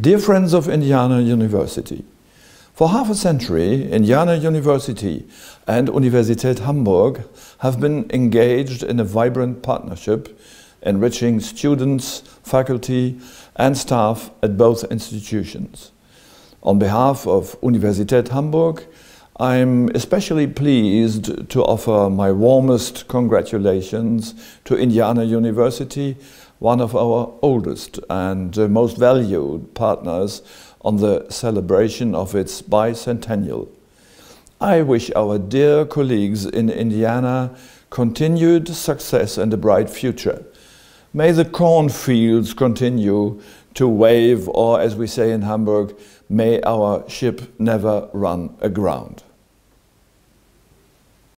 Dear friends of Indiana University, for half a century, Indiana University and Universität Hamburg have been engaged in a vibrant partnership enriching students, faculty and staff at both institutions. On behalf of Universität Hamburg, I'm especially pleased to offer my warmest congratulations to Indiana University one of our oldest and uh, most valued partners on the celebration of its bicentennial. I wish our dear colleagues in Indiana continued success and a bright future. May the cornfields continue to wave, or as we say in Hamburg, may our ship never run aground.